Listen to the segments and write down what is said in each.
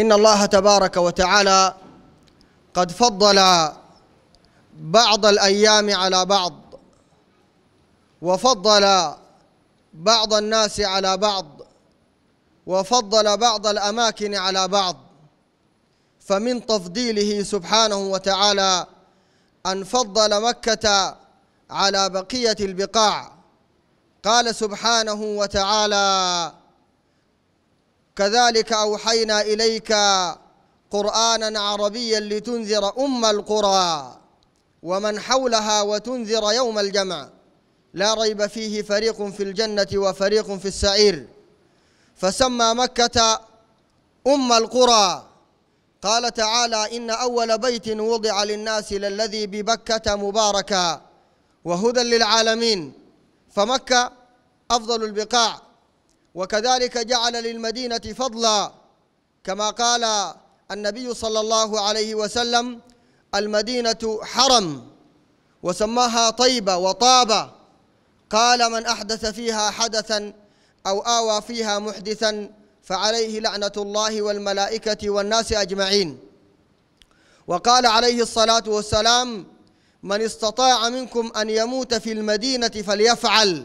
إن الله تبارك وتعالى قد فضل بعض الأيام على بعض وفضل بعض الناس على بعض وفضل بعض الأماكن على بعض فمن تفضيله سبحانه وتعالى أن فضل مكة على بقية البقاع قال سبحانه وتعالى كذلك أوحينا إليك قرآنا عربيا لتنذر أم القرى ومن حولها وتنذر يوم الجمع لا ريب فيه فريق في الجنة وفريق في السعير فسمى مكة أم القرى قال تعالى إن أول بيت وضع للناس للذي ببكة مباركا وهدى للعالمين فمكة أفضل البقاع وكذلك جعل للمدينة فضلا كما قال النبي صلى الله عليه وسلم المدينة حرم وسماها طيبة وطابة قال من أحدث فيها حدثا أو آوى فيها محدثا فعليه لعنة الله والملائكة والناس أجمعين وقال عليه الصلاة والسلام من استطاع منكم أن يموت في المدينة فليفعل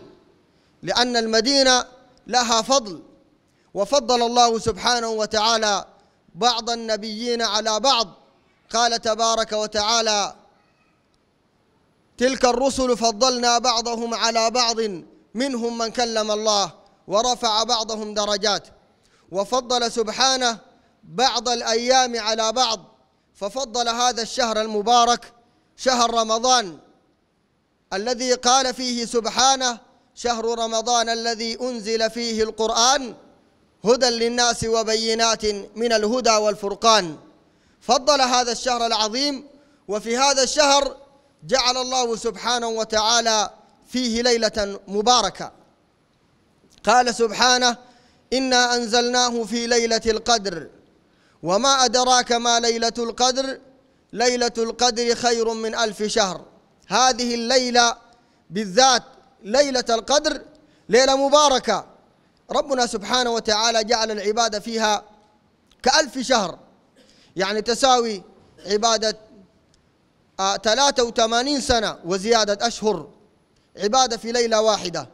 لأن المدينة لها فضل وفضل الله سبحانه وتعالى بعض النبيين على بعض قال تبارك وتعالى تلك الرسل فضلنا بعضهم على بعض منهم من كلم الله ورفع بعضهم درجات وفضل سبحانه بعض الايام على بعض ففضل هذا الشهر المبارك شهر رمضان الذي قال فيه سبحانه شهر رمضان الذي أنزل فيه القرآن هدى للناس وبينات من الهدى والفرقان فضل هذا الشهر العظيم وفي هذا الشهر جعل الله سبحانه وتعالى فيه ليلة مباركة قال سبحانه إنا أنزلناه في ليلة القدر وما أدراك ما ليلة القدر ليلة القدر خير من ألف شهر هذه الليلة بالذات ليلة القدر ليلة مباركة ربنا سبحانه وتعالى جعل العبادة فيها كألف شهر يعني تساوي عبادة 83 آه، سنة وزيادة أشهر عبادة في ليلة واحدة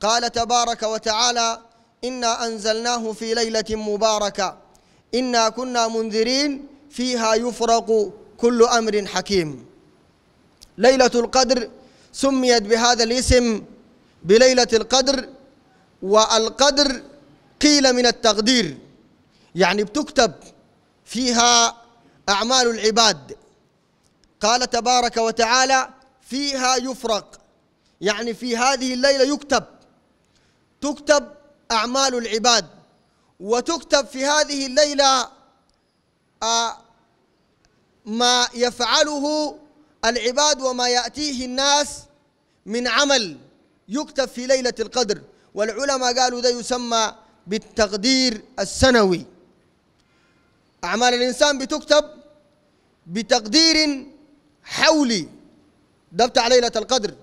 قال تبارك وتعالى إنا أنزلناه في ليلة مباركة إنا كنا منذرين فيها يفرق كل أمر حكيم ليلة القدر سميت بهذا الاسم بليلة القدر والقدر قيل من التقدير يعني بتكتب فيها أعمال العباد قال تبارك وتعالى فيها يفرق يعني في هذه الليلة يكتب تكتب أعمال العباد وتكتب في هذه الليلة آه، ما يفعله العباد وما يأتيه الناس من عمل يكتب في ليلة القدر والعلماء قالوا ده يسمى بالتقدير السنوي أعمال الإنسان بتكتب بتقدير حولي ده بتاع ليلة القدر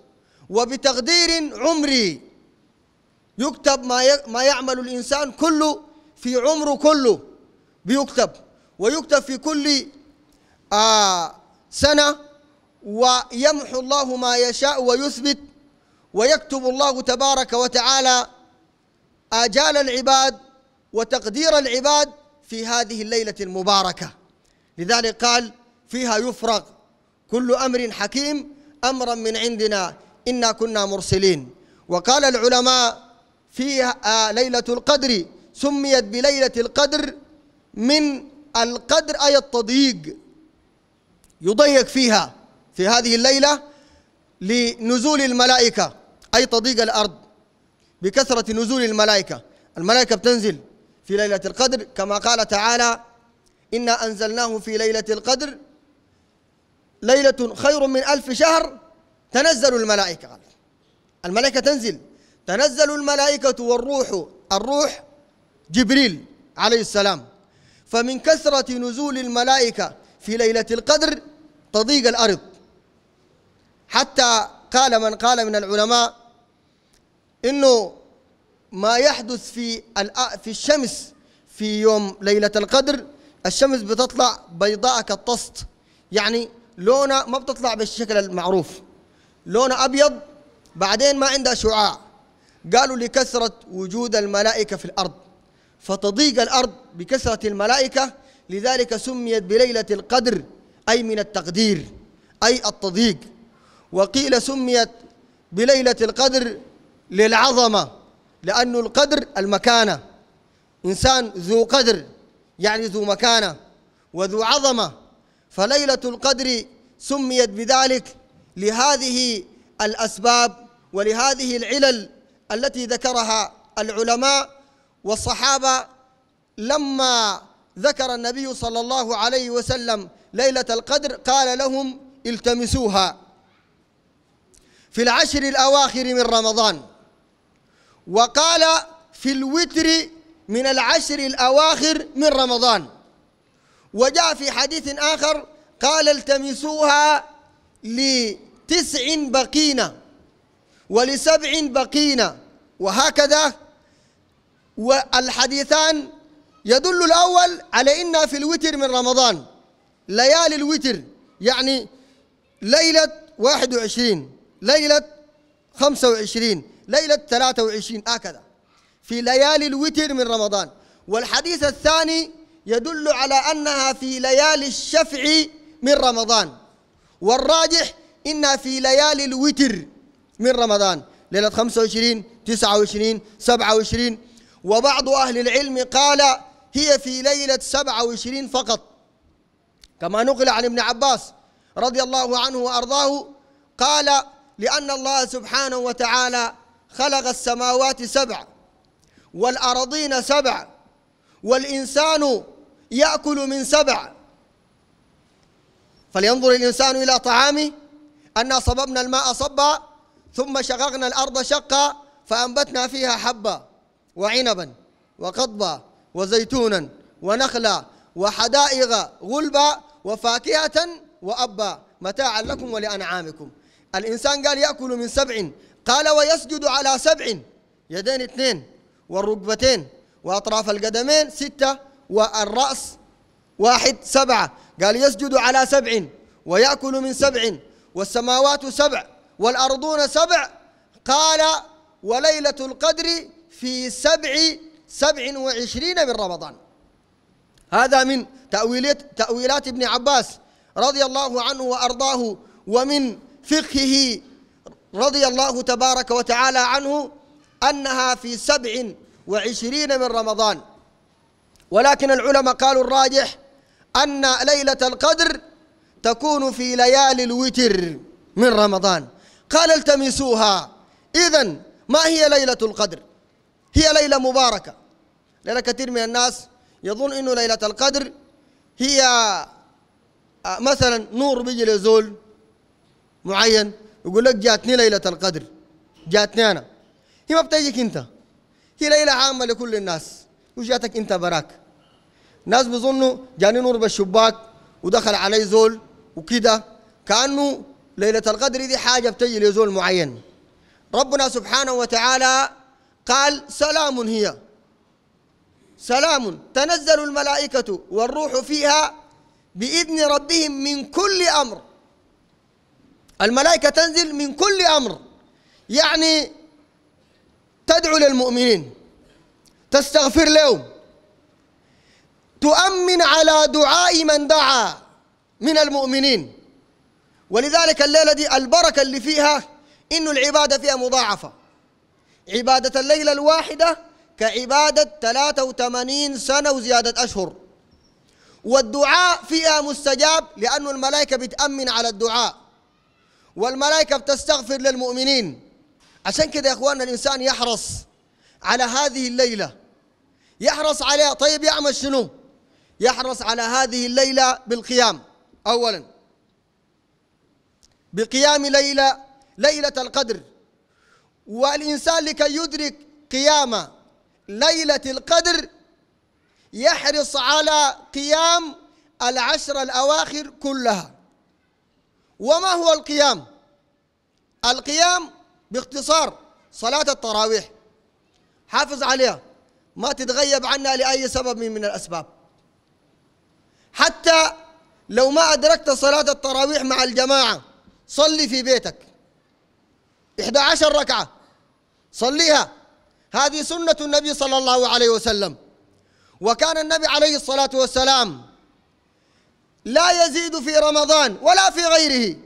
وبتقدير عمري يكتب ما ما يعمل الإنسان كله في عمره كله بيكتب ويكتب في كل آه سنة ويمحو الله ما يشاء ويثبت ويكتب الله تبارك وتعالى آجال العباد وتقدير العباد في هذه الليلة المباركة لذلك قال فيها يفرغ كل أمر حكيم أمرا من عندنا إنا كنا مرسلين وقال العلماء فيها ليلة القدر سميت بليلة القدر من القدر أي التضييق يضيق فيها في هذه الليلة لنزول الملائكة أي تضيق الأرض بكثرة نزول الملائكة الملائكة بتنزل في ليلة القدر كما قال تعالى إنا أنزلناه في ليلة القدر ليلة خير من ألف شهر تنزل الملائكة الملائكة تنزل تنزل الملائكة والروح الروح جبريل عليه السلام فمن كثرة نزول الملائكة في ليلة القدر تضيق الأرض حتى قال من قال من العلماء انه ما يحدث في في الشمس في يوم ليله القدر الشمس بتطلع بيضاء كالطست يعني لونها ما بتطلع بالشكل المعروف لونها ابيض بعدين ما عندها شعاع قالوا لكثره وجود الملائكه في الارض فتضيق الارض بكثره الملائكه لذلك سميت بليله القدر اي من التقدير اي التضييق وقيل سميت بليله القدر للعظمة لأنه القدر المكانة إنسان ذو قدر يعني ذو مكانة وذو عظمة فليلة القدر سميت بذلك لهذه الأسباب ولهذه العلل التي ذكرها العلماء والصحابة لما ذكر النبي صلى الله عليه وسلم ليلة القدر قال لهم التمسوها في العشر الأواخر من رمضان وقال في الوتر من العشر الأواخر من رمضان وجاء في حديث آخر قال التمسوها لتسع بقين ولسبع بقين وهكذا والحديثان يدل الأول على إن في الوتر من رمضان ليالي الوتر يعني ليلة 21 ليلة 25 ليلة 23 هكذا في ليالي الوتر من رمضان والحديث الثاني يدل على أنها في ليالي الشفع من رمضان والراجح إنها في ليالي الوتر من رمضان ليلة 25 29 27 وبعض أهل العلم قال هي في ليلة 27 فقط كما نقل عن ابن عباس رضي الله عنه وأرضاه قال لأن الله سبحانه وتعالى خلق السماوات سبع والأراضين سبع والإنسان يأكل من سبع فلينظر الإنسان إلى طعامه أنا صببنا الماء صبا ثم شققنا الأرض شقا فأنبتنا فيها حبا وعنبا وقضبا وزيتونا ونخلا وحدائق غلبا وفاكهة وأبا متاعا لكم ولأنعامكم الإنسان قال يأكل من سبع قال ويسجد على سبع يدين اثنين والركبتين وأطراف القدمين ستة والرأس واحد سبعة قال يسجد على سبع ويأكل من سبع والسماوات سبع والأرضون سبع قال وليلة القدر في سبع سبع وعشرين من رمضان هذا من تأويلات, تأويلات ابن عباس رضي الله عنه وأرضاه ومن فقهه رضي الله تبارك وتعالى عنه أنها في سبع وعشرين من رمضان ولكن العلماء قالوا الراجح أن ليلة القدر تكون في ليالي الوتر من رمضان قال التمسوها إذا ما هي ليلة القدر هي ليلة مباركة لأن كثير من الناس يظن أنه ليلة القدر هي آه، مثلا نور بيجي لزول معين يقول لك جاتني ليلة القدر جاتني أنا هي ما بتجيك أنت هي ليلة عامة لكل الناس وجاتك أنت براك ناس بيظنوا جاني نور بالشباك ودخل علي زول وكده كأنه ليلة القدر دي حاجة بتجي لزول معين ربنا سبحانه وتعالى قال سلام هي سلام تنزل الملائكة والروح فيها بإذن ربهم من كل أمر الملائكة تنزل من كل أمر يعني تدعو للمؤمنين تستغفر لهم تؤمن على دعاء من دعا من المؤمنين ولذلك الليلة دي البركة اللي فيها إن العبادة فيها مضاعفة عبادة الليلة الواحدة كعبادة 83 سنة وزيادة أشهر والدعاء فيها مستجاب لأن الملائكة بتأمن على الدعاء والملائكة بتستغفر للمؤمنين عشان كده يا اخواننا الانسان يحرص على هذه الليلة يحرص عليها طيب يعمل شنو؟ يحرص على هذه الليلة بالقيام أولا بقيام ليلة ليلة القدر والإنسان لكي يدرك قيام ليلة القدر يحرص على قيام العشر الأواخر كلها وما هو القيام القيام باختصار صلاة التراويح حافظ عليها ما تتغيب عنها لأي سبب من الأسباب حتى لو ما أدركت صلاة التراويح مع الجماعة صلي في بيتك 11 ركعة صليها هذه سنة النبي صلى الله عليه وسلم وكان النبي عليه الصلاة والسلام لا يزيد في رمضان ولا في غيره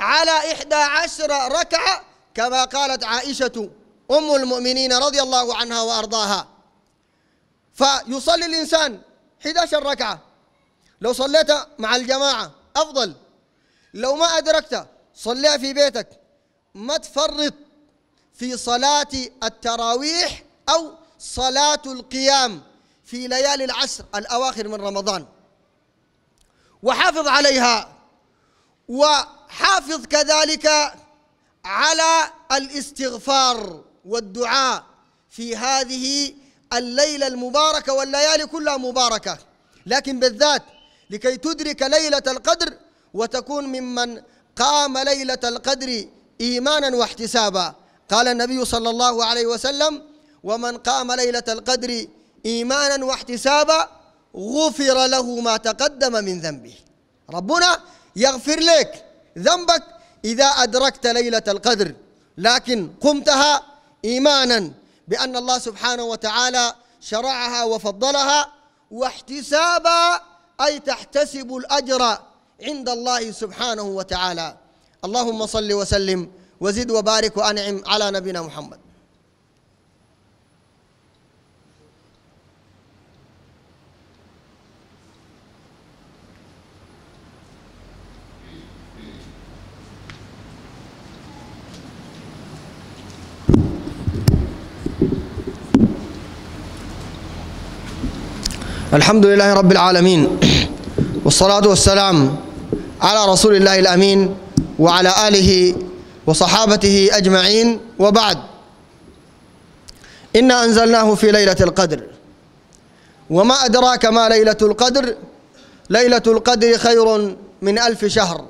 على إحدى عشر ركعة كما قالت عائشة أم المؤمنين رضي الله عنها وأرضاها فيصلي الإنسان 11 ركعة لو صليت مع الجماعة أفضل لو ما أدركت صليها في بيتك ما تفرط في صلاة التراويح أو صلاة القيام في ليالي العشر الأواخر من رمضان وحافظ عليها وحافظ كذلك على الاستغفار والدعاء في هذه الليلة المباركة والليالي كلها مباركة لكن بالذات لكي تدرك ليلة القدر وتكون ممن قام ليلة القدر إيمانا واحتسابا قال النبي صلى الله عليه وسلم ومن قام ليلة القدر إيمانا واحتسابا غفر له ما تقدم من ذنبه ربنا يغفر لك ذنبك إذا أدركت ليلة القدر لكن قمتها إيمانا بأن الله سبحانه وتعالى شرعها وفضلها واحتسابا أي تحتسب الأجر عند الله سبحانه وتعالى اللهم صل وسلم وزد وبارك وأنعم على نبينا محمد الحمد لله رب العالمين والصلاة والسلام على رسول الله الأمين وعلى آله وصحابته أجمعين وبعد إنا أنزلناه في ليلة القدر وما أدراك ما ليلة القدر ليلة القدر خير من ألف شهر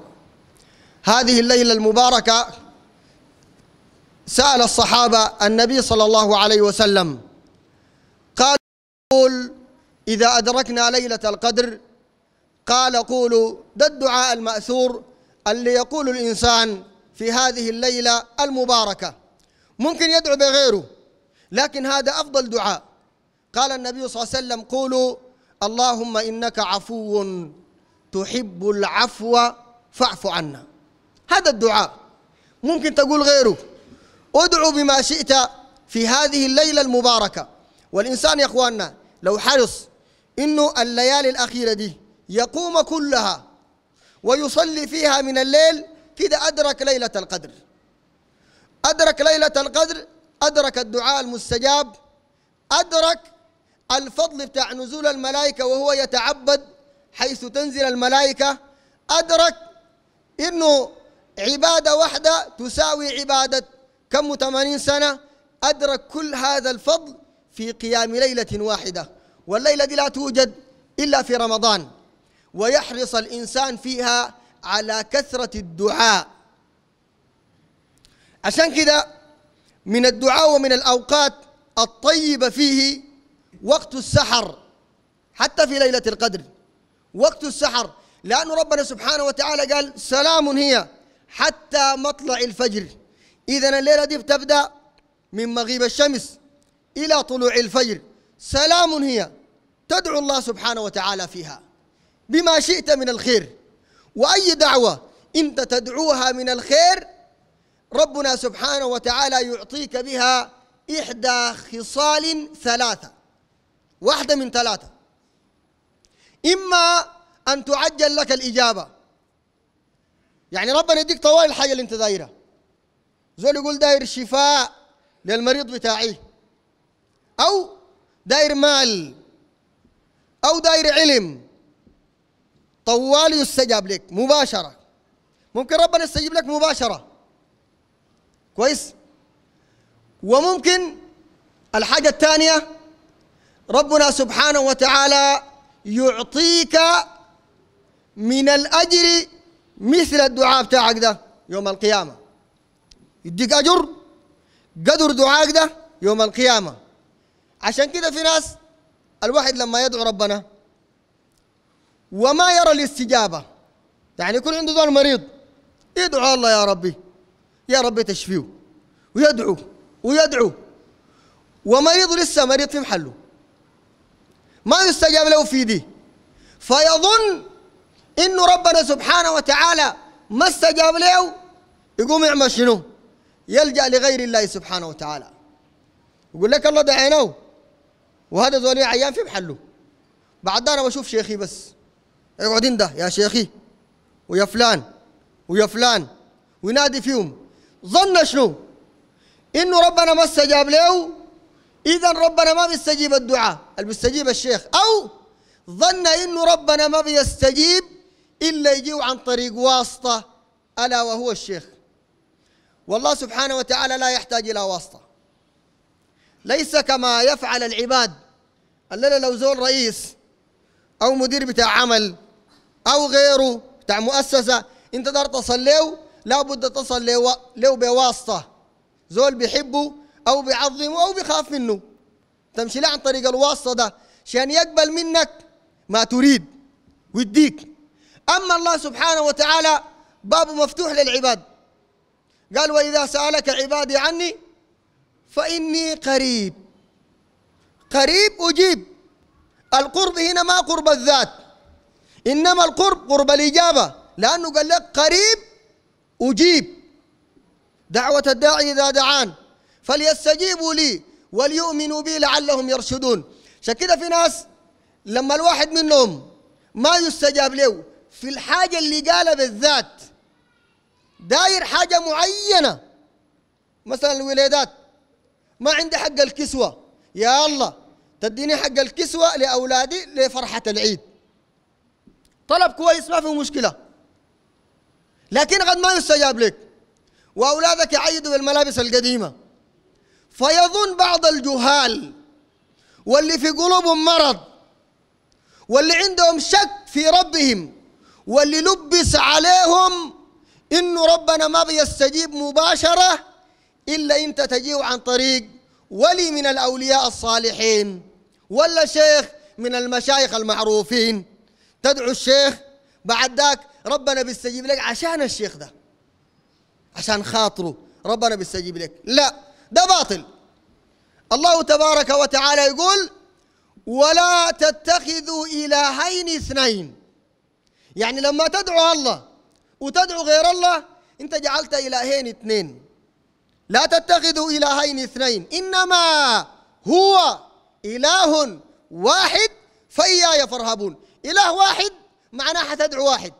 هذه الليلة المباركة سأل الصحابة النبي صلى الله عليه وسلم قال إذا أدركنا ليلة القدر قال قولوا ده الدعاء المأثور اللي يقول الإنسان في هذه الليلة المباركة ممكن يدعو بغيره لكن هذا أفضل دعاء قال النبي صلى الله عليه وسلم قولوا اللهم إنك عفو تحب العفو فاعف عنا هذا الدعاء ممكن تقول غيره ادعو بما شئت في هذه الليلة المباركة والإنسان يا أخواننا لو حرص انه الليالي الاخيره دي يقوم كلها ويصلي فيها من الليل كده ادرك ليله القدر ادرك ليله القدر ادرك الدعاء المستجاب ادرك الفضل بتاع نزول الملائكه وهو يتعبد حيث تنزل الملائكه ادرك انه عباده واحده تساوي عباده كم 80 سنه ادرك كل هذا الفضل في قيام ليله واحده والليلة دي لا توجد إلا في رمضان ويحرص الإنسان فيها على كثرة الدعاء عشان كده من الدعاء ومن الأوقات الطيبة فيه وقت السحر حتى في ليلة القدر وقت السحر لأن ربنا سبحانه وتعالى قال سلام هي حتى مطلع الفجر إذا الليلة دي بتبدأ من مغيب الشمس إلى طلوع الفجر سلام هي تدعو الله سبحانه وتعالى فيها بما شئت من الخير واي دعوه انت تدعوها من الخير ربنا سبحانه وتعالى يعطيك بها احدى خصال ثلاثه واحده من ثلاثه اما ان تعجل لك الاجابه يعني ربنا يديك طوال الحاجه اللي انت دايرها زول يقول داير شفاء للمريض بتاعي او داير مال أو داير علم طوال يستجاب لك مباشرة ممكن ربنا يستجيب لك مباشرة كويس وممكن الحاجة الثانية ربنا سبحانه وتعالى يعطيك من الأجر مثل الدعاء بتاعك ده يوم القيامة يديك أجر قدر دعائك ده يوم القيامة عشان كده في ناس الواحد لما يدعو ربنا وما يرى الاستجابة يعني يكون عنده دول مريض يدعو الله يا ربي يا ربي تشفيه ويدعو ويدعو ومريض لسه مريض في محله ما يستجاب له في دي فيظن انه ربنا سبحانه وتعالى ما استجاب له يقوم يعمل شنو؟ يلجا لغير الله سبحانه وتعالى يقول لك الله دعيناه وهذا زول عيان في محله بعد انا بشوف شيخي بس يقعدين ده يا شيخي ويا فلان ويا فلان وينادي فيهم ظن شنو انه ربنا ما استجاب له اذا ربنا ما بيستجيب الدعاء اللي بيستجيب الشيخ او ظن انه ربنا ما بيستجيب الا يجيو عن طريق واسطه الا وهو الشيخ والله سبحانه وتعالى لا يحتاج الى واسطه ليس كما يفعل العباد اللي لو زول رئيس او مدير بتاع عمل او غيره بتاع مؤسسه انت دار تصل له لابد تصل له, له بواسطه زول بيحبه او بيعظمه او بيخاف منه تمشي له عن طريق الواسطه ده عشان يقبل منك ما تريد ويديك اما الله سبحانه وتعالى بابه مفتوح للعباد قال واذا سالك عبادي عني فإني قريب قريب أجيب القرب هنا ما قرب الذات إنما القرب قرب الإجابة لأنه قال لك قريب أجيب دعوة الداعي إذا دعان فليستجيبوا لي وليؤمنوا بي لعلهم يرشدون عشان كده في ناس لما الواحد منهم ما يستجاب له في الحاجة اللي قالها بالذات داير حاجة معينة مثلا الولادات ما عندي حق الكسوة يا الله تديني حق الكسوة لأولادي لفرحة العيد طلب كويس ما فيه مشكلة لكن قد ما يستجاب لك وأولادك يعيدوا بالملابس القديمة فيظن بعض الجهال واللي في قلوبهم مرض واللي عندهم شك في ربهم واللي لبس عليهم إنه ربنا ما بيستجيب مباشرة إلا أنت تجيه عن طريق ولي من الأولياء الصالحين ولا شيخ من المشايخ المعروفين تدعو الشيخ بعد ذاك ربنا بيستجيب لك عشان الشيخ ده عشان خاطره ربنا بيستجيب لك لا ده باطل الله تبارك وتعالى يقول ولا تتخذوا إلهين اثنين يعني لما تدعو الله وتدعو غير الله انت جعلت إلهين اثنين لا تتخذوا إلهين اثنين إنما هو إله واحد فإياي فارهبون إله واحد معناه حتدعو واحد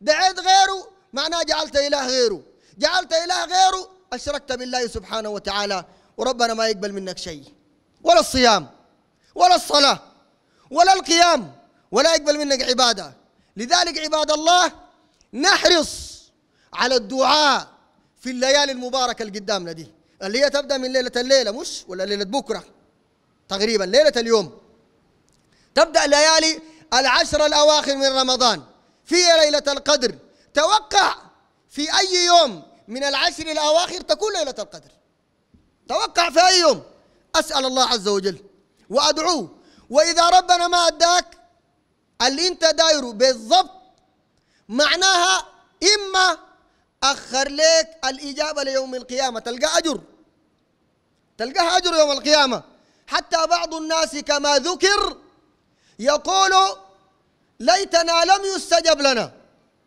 دعيت غيره معناه جعلت إله غيره جعلت إله غيره أشركت بالله سبحانه وتعالى وربنا ما يقبل منك شيء ولا الصيام ولا الصلاة ولا القيام ولا يقبل منك عبادة لذلك عباد الله نحرص على الدعاء في الليالي المباركه اللي قدامنا دي اللي هي تبدا من ليله الليله مش ولا ليله بكره تقريبا ليله اليوم تبدا الليالي العشر الاواخر من رمضان في ليله القدر توقع في اي يوم من العشر الاواخر تكون ليله القدر توقع في اي يوم اسال الله عز وجل وادعوه واذا ربنا ما اداك اللي انت دايره بالضبط معناها اما أخر لك الإجابة ليوم القيامة تلقى أجر تلقاها أجر يوم القيامة حتى بعض الناس كما ذكر يقول ليتنا لم يستجب لنا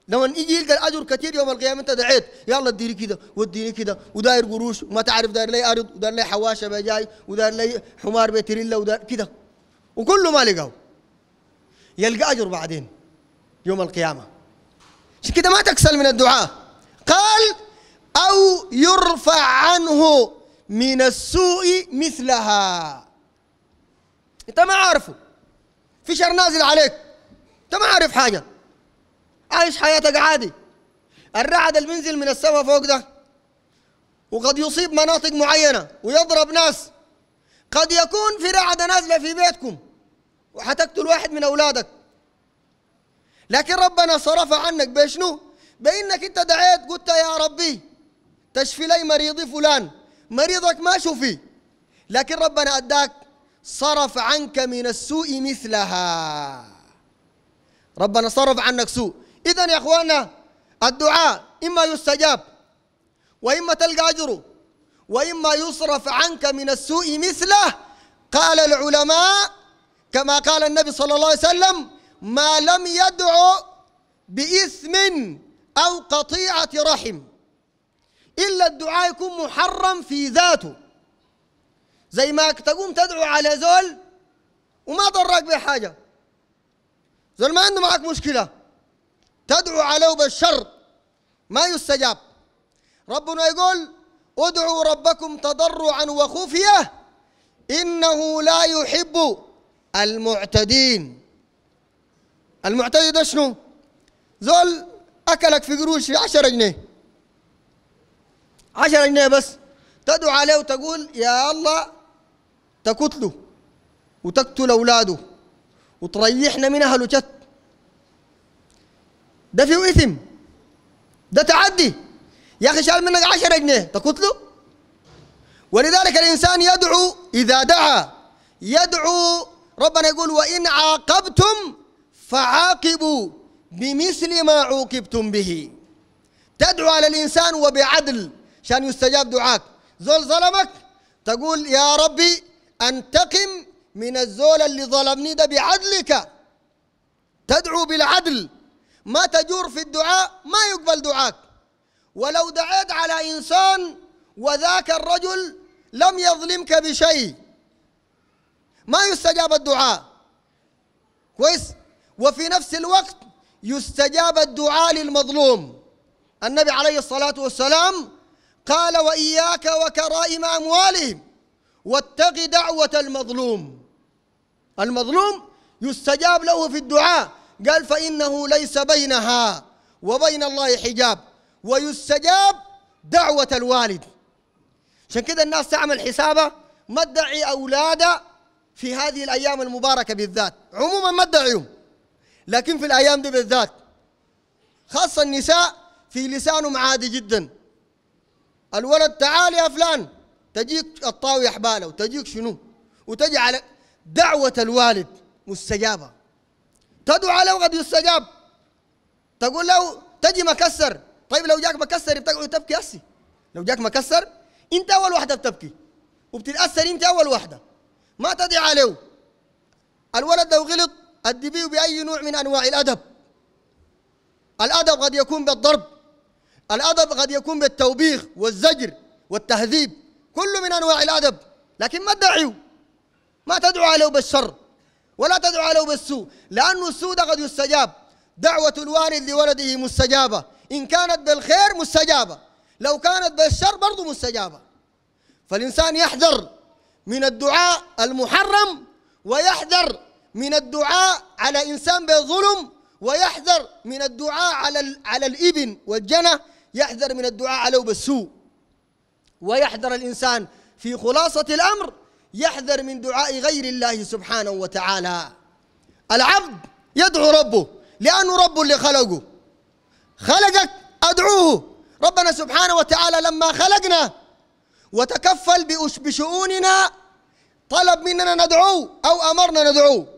لما يجي يلقى الاجر كثير يوم القيامه انت دعيت يلا اديني كذا واديني كذا وداير قروش وما تعرف داير لي ارض وداير لي حواشه بجاي وداير لي حمار بيتريلا وداير كذا وكله ما لقاه يلقى اجر بعدين يوم القيامه كده ما تكسل من الدعاء قال أو يرفع عنه من السوء مثلها أنت ما عارفه في شر نازل عليك أنت ما عارف حاجة عايش حياتك عادي الرعد اللي بينزل من السماء فوق ده وقد يصيب مناطق معينة ويضرب ناس قد يكون في رعدة نازلة في بيتكم وحتقتل واحد من أولادك لكن ربنا صرف عنك بشنو؟ بانك انت دعيت قلت يا ربي تشفي لي مريضي فلان مريضك ما شفي لكن ربنا اداك صرف عنك من السوء مثلها ربنا صرف عنك سوء اذا يا اخواننا الدعاء اما يستجاب واما تلقى اجره واما يصرف عنك من السوء مثله قال العلماء كما قال النبي صلى الله عليه وسلم ما لم يدعو بإثم أو قطيعة رحم إلا الدعاء يكون محرم في ذاته زي ما تقوم تدعو على زول وما ضرك بحاجة زول ما عنده معك مشكلة تدعو عليه بالشر ما يستجاب ربنا يقول ادعوا ربكم تضرعا وخفية إنه لا يحب المعتدين المعتدي ده شنو؟ زول أكلك في قروش في 10 جنيه 10 جنيه بس تدعو عليه وتقول يا الله تقتله وتقتل أولاده وتريحنا من أهله جت ده فيه إثم ده تعدي يا أخي شال منك 10 جنيه تقتله ولذلك الإنسان يدعو إذا دعا يدعو ربنا يقول وإن عاقبتم فعاقبوا بمثل ما عوقبتم به تدعو على الإنسان وبعدل عشان يستجاب دعاك زول ظلمك تقول يا ربي أنتقم من الزول اللي ظلمني ده بعدلك تدعو بالعدل ما تجور في الدعاء ما يقبل دعاك ولو دعيت على إنسان وذاك الرجل لم يظلمك بشيء ما يستجاب الدعاء كويس وفي نفس الوقت يستجاب الدعاء للمظلوم النبي عليه الصلاة والسلام قال وإياك وكرائم أموالهم واتق دعوة المظلوم المظلوم يستجاب له في الدعاء قال فإنه ليس بينها وبين الله حجاب ويستجاب دعوة الوالد عشان كده الناس تعمل حسابها ما تدعي أولادها في هذه الأيام المباركة بالذات عموما ما تدعيهم لكن في الأيام دي بالذات خاصة النساء في لسانهم عادي جدا الولد تعال يا فلان تجيك الطاوية حبالة وتجيك شنو وتجي على دعوة الوالد مستجابة تدعو له قد يستجاب تقول له تجي مكسر طيب لو جاك مكسر بتقعد تبكي هسي لو جاك مكسر انت اول واحده بتبكي وبتتاثر انت اول واحده ما تدعي عليه الولد لو غلط أدبيه بأي نوع من أنواع الأدب الأدب قد يكون بالضرب الأدب قد يكون بالتوبيخ والزجر والتهذيب كل من أنواع الأدب لكن ما تدعوا ما تدعو عليه بالشر ولا تدعو عليه بالسوء لأن السوء قد يستجاب دعوة الوالد لولده مستجابة إن كانت بالخير مستجابة لو كانت بالشر برضه مستجابة فالإنسان يحذر من الدعاء المحرم ويحذر من الدعاء على إنسان بظلم ويحذر من الدعاء على على الإبن والجنة يحذر من الدعاء عليه بالسوء ويحذر الإنسان في خلاصة الأمر يحذر من دعاء غير الله سبحانه وتعالى العبد يدعو ربه لأنه رب اللي خلقه خلقك أدعوه ربنا سبحانه وتعالى لما خلقنا وتكفل بشؤوننا طلب مننا ندعوه أو أمرنا ندعوه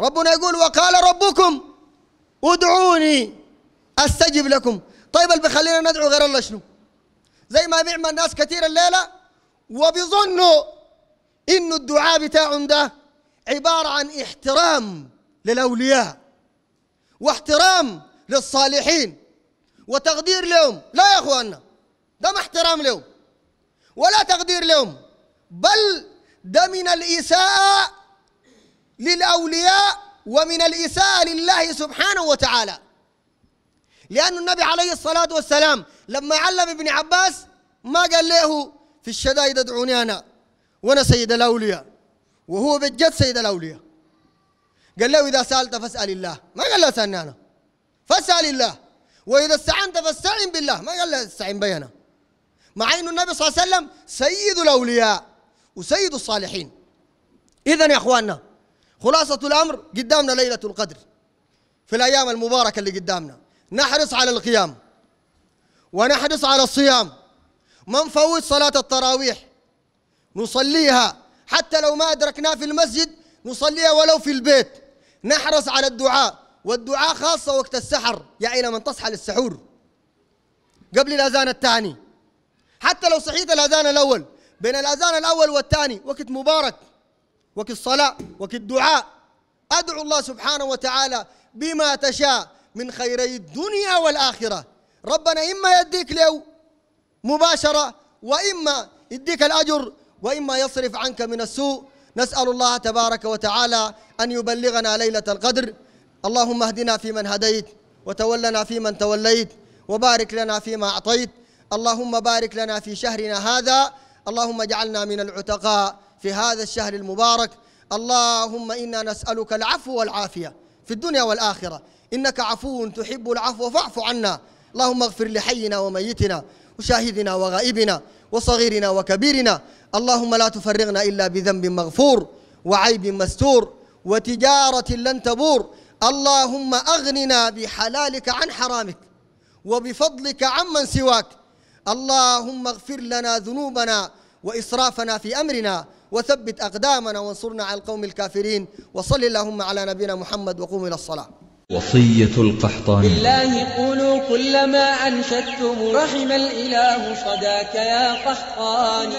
ربنا يقول وقال ربكم ادعوني استجب لكم طيب اللي بيخلينا ندعو غير الله شنو زي ما بيعمل ناس كثير الليله وبيظنوا انه الدعاء بتاعهم ده عباره عن احترام للاولياء واحترام للصالحين وتقدير لهم لا يا اخواننا ده ما احترام لهم ولا تقدير لهم بل ده من الاساءه للأولياء ومن الإساءة لله سبحانه وتعالى لأن النبي عليه الصلاة والسلام لما علم ابن عباس ما قال له في الشدائد ادعوني أنا وأنا سيد الأولياء وهو بالجد سيد الأولياء قال له إذا سألت فاسأل الله ما قال له سألني أنا فاسأل الله وإذا استعنت فاستعن بالله ما قال له استعن بي أنا مع أن النبي صلى الله عليه وسلم سيد الأولياء وسيد الصالحين إذا يا إخواننا خلاصة الأمر قدامنا ليلة القدر في الأيام المباركة اللي قدامنا نحرص على القيام ونحرص على الصيام ما نفوت صلاة التراويح نصليها حتى لو ما أدركناه في المسجد نصليها ولو في البيت نحرص على الدعاء والدعاء خاصة وقت السحر يا يعني لما من تصحى للسحور قبل الأذان الثاني حتى لو صحيت الأذان الأول بين الأذان الأول والثاني وقت مبارك وكي الصلاة وكي الدعاء أدعو الله سبحانه وتعالى بما تشاء من خيري الدنيا والآخرة ربنا إما يديك له مباشرة وإما يديك الأجر وإما يصرف عنك من السوء نسأل الله تبارك وتعالى أن يبلغنا ليلة القدر اللهم اهدنا فيمن هديت وتولنا فيمن توليت وبارك لنا فيما أعطيت اللهم بارك لنا في شهرنا هذا اللهم اجعلنا من العتقاء في هذا الشهر المبارك اللهم إنا نسألك العفو والعافية في الدنيا والآخرة إنك عفو تحب العفو فاعف عنا اللهم اغفر لحينا وميتنا وشاهدنا وغائبنا وصغيرنا وكبيرنا اللهم لا تفرغنا إلا بذنب مغفور وعيب مستور وتجارة لن تبور اللهم أغننا بحلالك عن حرامك وبفضلك عمن سواك اللهم اغفر لنا ذنوبنا وإسرافنا في أمرنا وثبت أقدامنا وانصرنا على القوم الكافرين وصل اللهم على نبينا محمد وقوم إلى الصلاة وصية القحطان بالله قولوا كلما أنشدتم رحم الإله صداك يا قحطان